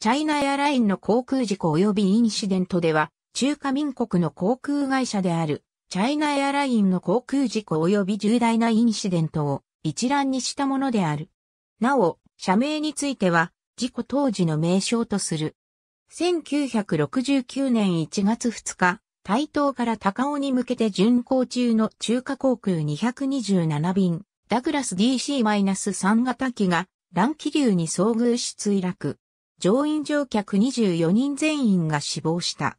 チャイナエアラインの航空事故及びインシデントでは、中華民国の航空会社である、チャイナエアラインの航空事故及び重大なインシデントを一覧にしたものである。なお、社名については、事故当時の名称とする。1969年1月2日、台東から高尾に向けて巡航中の中華航空227便、ダグラス DC-3 型機が乱気流に遭遇し墜落。乗員乗客24人全員が死亡した。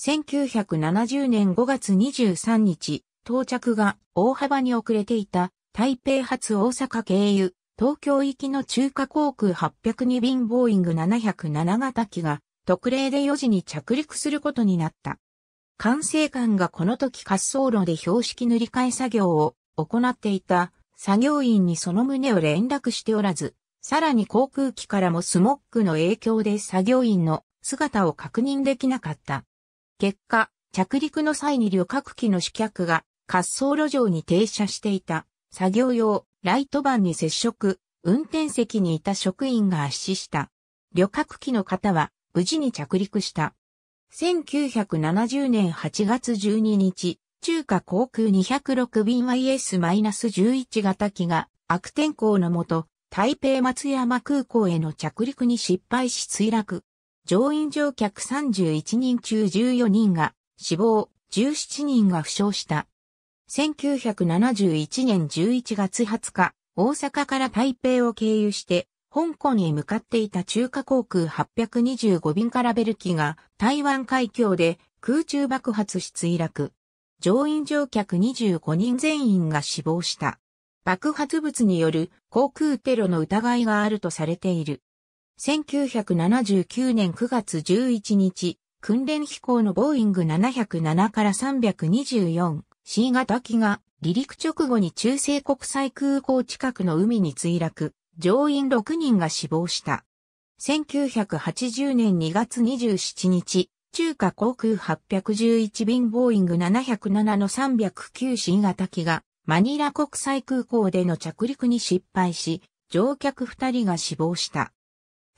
1970年5月23日、到着が大幅に遅れていた台北発大阪経由東京行きの中華航空802便ボーイング707型機が特例で4時に着陸することになった。管制官がこの時滑走路で標識塗り替え作業を行っていた作業員にその旨を連絡しておらず、さらに航空機からもスモックの影響で作業員の姿を確認できなかった。結果、着陸の際に旅客機の試客が滑走路上に停車していた作業用ライトバンに接触、運転席にいた職員が圧死した。旅客機の方は無事に着陸した。1970年8月12日、中華航空206便 YS-11 型機が悪天候のもと台北松山空港への着陸に失敗し墜落。乗員乗客31人中14人が死亡、17人が負傷した。1971年11月20日、大阪から台北を経由して、香港へ向かっていた中華航空825便からベル機が台湾海峡で空中爆発し墜落。乗員乗客25人全員が死亡した。爆発物による航空テロの疑いがあるとされている。1979年9月11日、訓練飛行のボーイング707から 324C 型機が離陸直後に中西国際空港近くの海に墜落、乗員6人が死亡した。1980年2月27日、中華航空811便ボーイング707の 309C 型機がマニラ国際空港での着陸に失敗し、乗客2人が死亡した。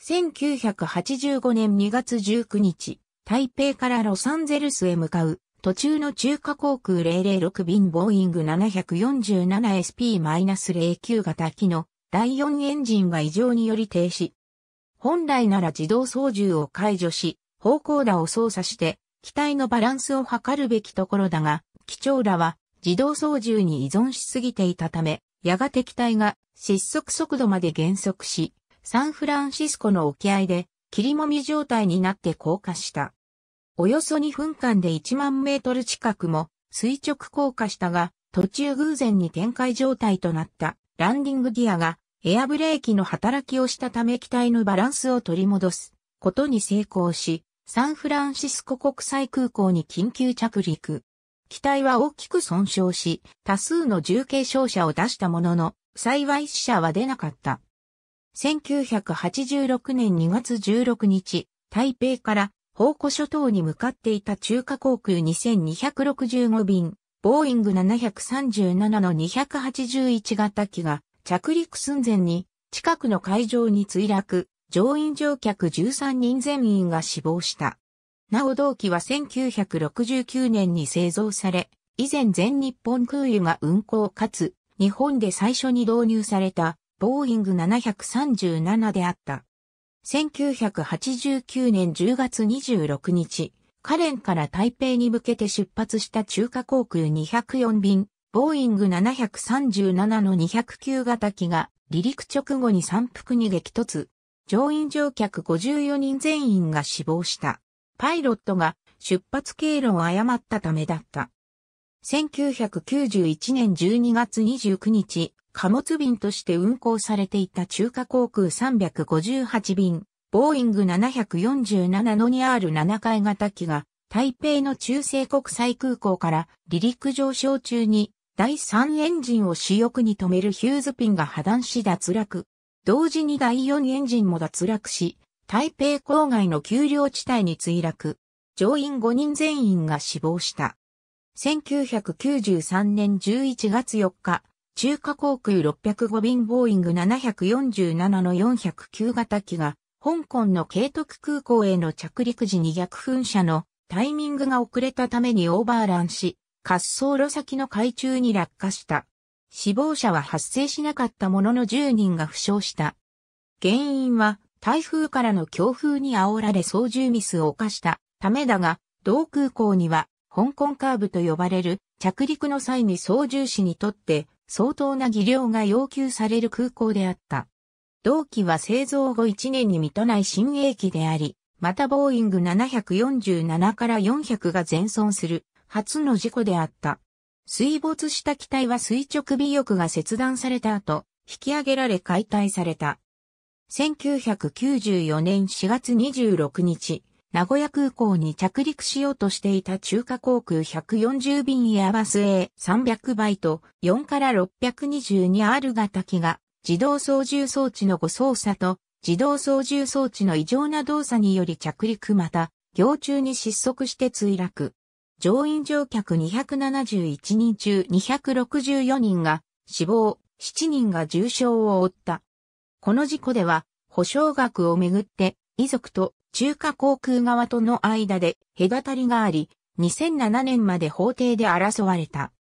1985年2月19日、台北からロサンゼルスへ向かう途中の中華航空006便ボーイング 747SP-09 型機の第4エンジンが異常により停止。本来なら自動操縦を解除し、方向打を操作して、機体のバランスを測るべきところだが、機長らは自動操縦に依存しすぎていたため、やがて機体が失速速度まで減速し、サンフランシスコの沖合で霧もみ状態になって降下した。およそ2分間で1万メートル近くも垂直降下したが、途中偶然に展開状態となったランディングギアがエアブレーキの働きをしたため機体のバランスを取り戻すことに成功し、サンフランシスコ国際空港に緊急着陸。機体は大きく損傷し、多数の重軽傷者を出したものの、幸い死者は出なかった。1986年2月16日、台北から宝庫諸島に向かっていた中華航空2265便、ボーイング737の281型機が着陸寸前に近くの海上に墜落、乗員乗客13人全員が死亡した。なお同期は1969年に製造され、以前全日本空輸が運航かつ、日本で最初に導入された、ボーイング737であった。1989年10月26日、カレンから台北に向けて出発した中華航空204便、ボーイング737の209型機が離陸直後に三腹に激突。乗員乗客54人全員が死亡した。パイロットが出発経路を誤ったためだった。1991年12月29日、貨物便として運航されていた中華航空358便、ボーイング747の 2R7 階型機が、台北の中西国際空港から離陸上昇中に第3エンジンを主翼に止めるヒューズピンが破断し脱落。同時に第4エンジンも脱落し、台北郊外の丘陵地帯に墜落。乗員5人全員が死亡した。1993年11月4日、中華航空605便ボーイング747の409型機が、香港の慶徳空港への着陸時に逆噴射のタイミングが遅れたためにオーバーランし、滑走路先の海中に落下した。死亡者は発生しなかったものの10人が負傷した。原因は台風からの強風に煽られ操縦ミスを犯したためだが、同空港には香港カーブと呼ばれる着陸の際に操縦士にとって相当な技量が要求される空港であった。同機は製造後1年に満たない新鋭機であり、またボーイング747から400が全損する初の事故であった。水没した機体は垂直尾翼が切断された後、引き上げられ解体された。1994年4月26日、名古屋空港に着陸しようとしていた中華航空140便エアバス A300 イト4から622 R 型機が自動操縦装置の誤操作と自動操縦装置の異常な動作により着陸また、行中に失速して墜落。乗員乗客271人中264人が死亡、7人が重傷を負った。この事故では、保証額をめぐって、遺族と中華航空側との間で隔たりがあり、2007年まで法廷で争われた。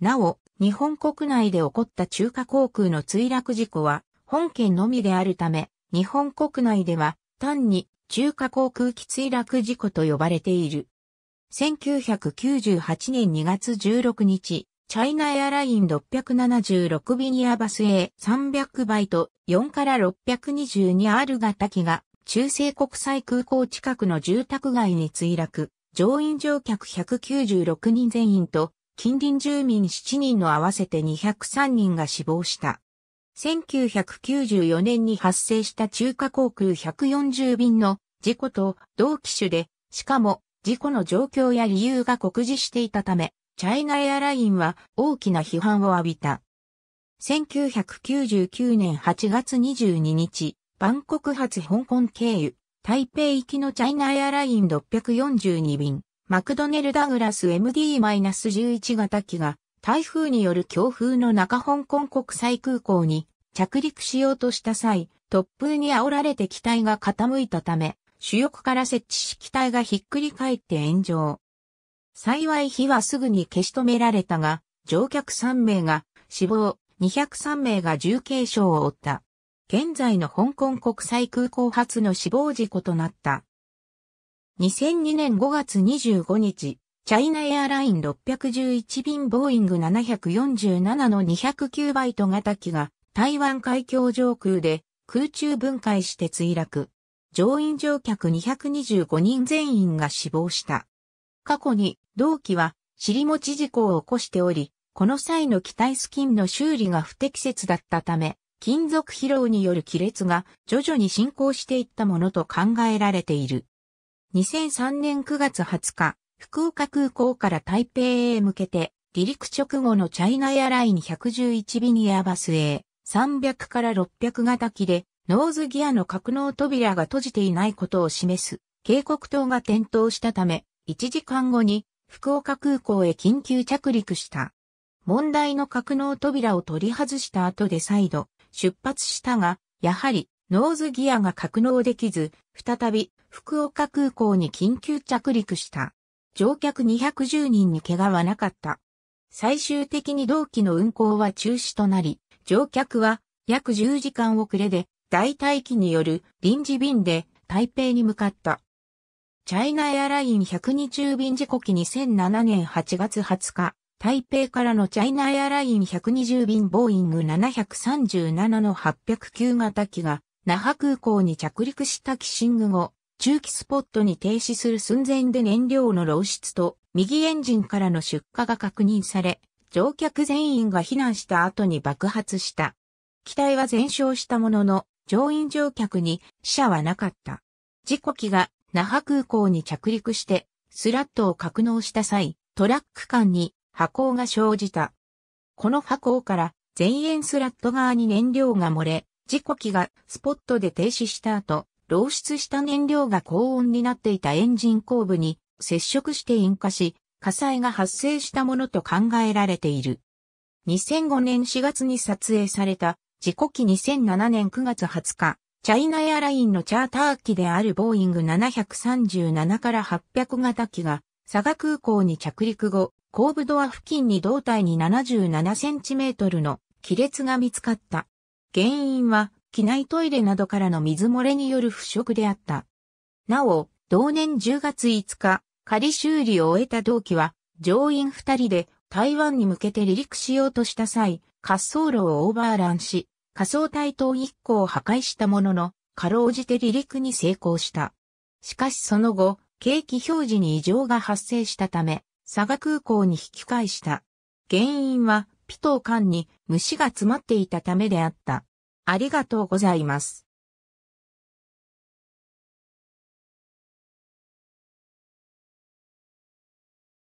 なお、日本国内で起こった中華航空の墜落事故は、本件のみであるため、日本国内では、単に中華航空機墜落事故と呼ばれている。1998年2月16日、チャイナエアライン676ニアバス A300 倍と4から 622R 型機が中西国際空港近くの住宅街に墜落、乗員乗客196人全員と近隣住民7人の合わせて203人が死亡した。1994年に発生した中華航空140便の事故と同機種で、しかも事故の状況や理由が告示していたため、チャイナエアラインは大きな批判を浴びた。1999年8月22日、バンコク発香港経由、台北行きのチャイナエアライン642便、マクドネル・ダグラス MD-11 型機が、台風による強風の中香港国際空港に着陸しようとした際、突風に煽られて機体が傾いたため、主翼から設置し機体がひっくり返って炎上。幸い火はすぐに消し止められたが、乗客3名が死亡、203名が重軽傷を負った。現在の香港国際空港発の死亡事故となった。2002年5月25日、チャイナエアライン611便ボーイング747の209バイト型機が台湾海峡上空で空中分解して墜落。乗員乗客225人全員が死亡した。過去に同機は尻餅事故を起こしており、この際の機体スキンの修理が不適切だったため、金属疲労による亀裂が徐々に進行していったものと考えられている。2003年9月20日、福岡空港から台北へ向けて、離陸直後のチャイナエアライン111便エアバス A300 から600型機で、ノーズギアの格納扉が閉じていないことを示す警告灯が点灯したため、1時間後に福岡空港へ緊急着陸した。問題の格納扉を取り外した後で再度出発したが、やはりノーズギアが格納できず、再び福岡空港に緊急着陸した。乗客210人に怪我はなかった。最終的に同期の運航は中止となり、乗客は約10時間遅れで代替機による臨時便で台北に向かった。チャイナエアライン120便事故機2007年8月20日、台北からのチャイナエアライン120便ボーイング737の809型機が那覇空港に着陸したキシング後、中期スポットに停止する寸前で燃料の漏出と右エンジンからの出火が確認され、乗客全員が避難した後に爆発した。機体は全焼したものの、乗員乗客に死者はなかった。事故機が那覇空港に着陸して、スラットを格納した際、トラック間に波光が生じた。この波光から前縁スラット側に燃料が漏れ、事故機がスポットで停止した後、漏出した燃料が高温になっていたエンジン後部に接触して引火し、火災が発生したものと考えられている。2005年4月に撮影された、事故機2007年9月20日、チャイナエアラインのチャーター機であるボーイング737から800型機が佐賀空港に着陸後、後部ドア付近に胴体に77センチメートルの亀裂が見つかった。原因は、機内トイレなどからの水漏れによる腐食であった。なお、同年10月5日、仮修理を終えた同機は、乗員2人で台湾に向けて離陸しようとした際、滑走路をオーバーランし、仮想台等1個を破壊したものの、かろうじて離陸に成功した。しかしその後、景気表示に異常が発生したため、佐賀空港に引き返した。原因は、ピトー管に虫が詰まっていたためであった。ありがとうございます。